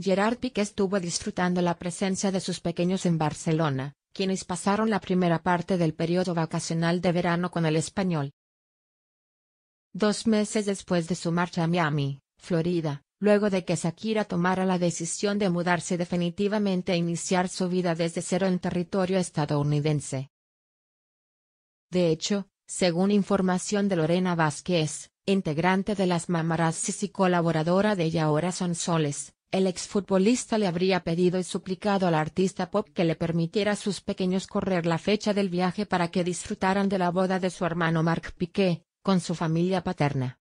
Gerard Piqué estuvo disfrutando la presencia de sus pequeños en Barcelona, quienes pasaron la primera parte del periodo vacacional de verano con el español. Dos meses después de su marcha a Miami, Florida, luego de que Shakira tomara la decisión de mudarse definitivamente e iniciar su vida desde cero en territorio estadounidense. De hecho, según información de Lorena Vázquez, integrante de las Mamarazzis y colaboradora de ella Ahora Son Soles, el exfutbolista le habría pedido y suplicado al artista pop que le permitiera a sus pequeños correr la fecha del viaje para que disfrutaran de la boda de su hermano Marc Piqué, con su familia paterna.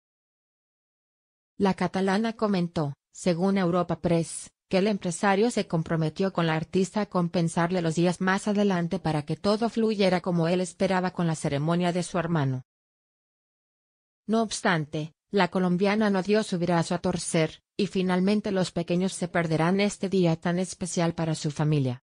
La catalana comentó, según Europa Press, que el empresario se comprometió con la artista a compensarle los días más adelante para que todo fluyera como él esperaba con la ceremonia de su hermano. No obstante, la colombiana no dio su brazo a torcer, y finalmente los pequeños se perderán este día tan especial para su familia.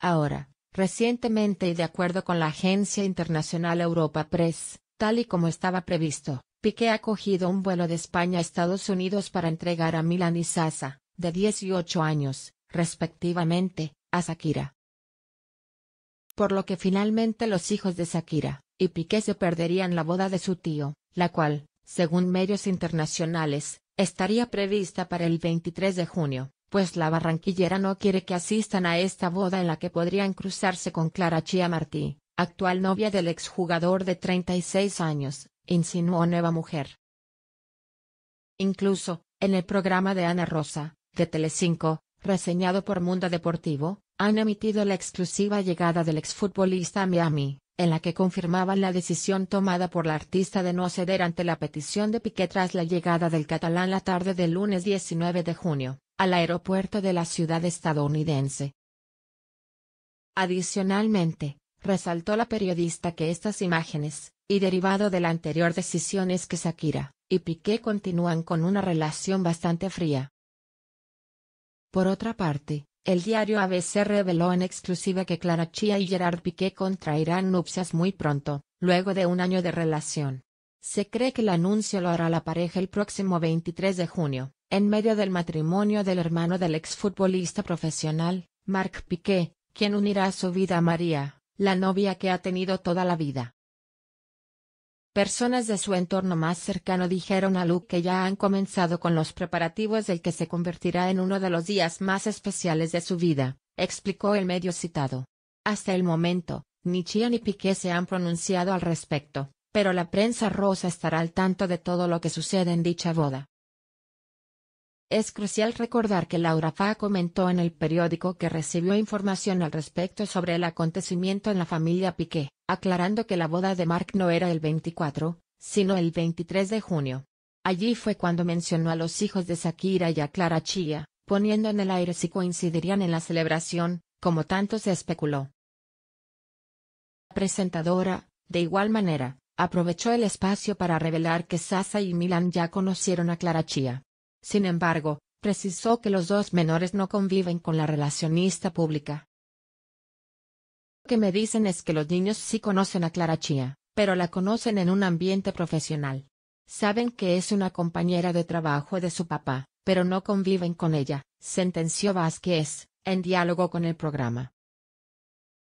Ahora, recientemente y de acuerdo con la agencia internacional Europa Press, tal y como estaba previsto, Piqué ha cogido un vuelo de España a Estados Unidos para entregar a Milan y Sasa, de 18 años, respectivamente, a Shakira. Por lo que finalmente los hijos de Shakira y Piqué se perderían la boda de su tío, la cual, según medios internacionales, estaría prevista para el 23 de junio, pues la barranquillera no quiere que asistan a esta boda en la que podrían cruzarse con Clara Chia Martí, actual novia del exjugador de 36 años, insinuó Nueva Mujer. Incluso, en el programa de Ana Rosa, de Telecinco, reseñado por Mundo Deportivo, han emitido la exclusiva llegada del exfutbolista a Miami en la que confirmaban la decisión tomada por la artista de no ceder ante la petición de Piqué tras la llegada del catalán la tarde del lunes 19 de junio, al aeropuerto de la ciudad estadounidense. Adicionalmente, resaltó la periodista que estas imágenes, y derivado de la anterior decisión es que Shakira y Piqué continúan con una relación bastante fría. Por otra parte, el diario ABC reveló en exclusiva que Clara Chia y Gerard Piqué contraerán nupcias muy pronto, luego de un año de relación. Se cree que el anuncio lo hará la pareja el próximo 23 de junio, en medio del matrimonio del hermano del exfutbolista profesional, Marc Piqué, quien unirá su vida a María, la novia que ha tenido toda la vida. Personas de su entorno más cercano dijeron a Luke que ya han comenzado con los preparativos del que se convertirá en uno de los días más especiales de su vida, explicó el medio citado. Hasta el momento, ni Chia ni Piqué se han pronunciado al respecto, pero la prensa rosa estará al tanto de todo lo que sucede en dicha boda. Es crucial recordar que Laura Fa comentó en el periódico que recibió información al respecto sobre el acontecimiento en la familia Piqué, aclarando que la boda de Mark no era el 24, sino el 23 de junio. Allí fue cuando mencionó a los hijos de Shakira y a Clara Chia, poniendo en el aire si coincidirían en la celebración, como tanto se especuló. La presentadora, de igual manera, aprovechó el espacio para revelar que Sasa y Milan ya conocieron a Clara Chia. Sin embargo, precisó que los dos menores no conviven con la relacionista pública. Lo que me dicen es que los niños sí conocen a Clara Chía, pero la conocen en un ambiente profesional. Saben que es una compañera de trabajo de su papá, pero no conviven con ella, sentenció Vázquez, en diálogo con el programa.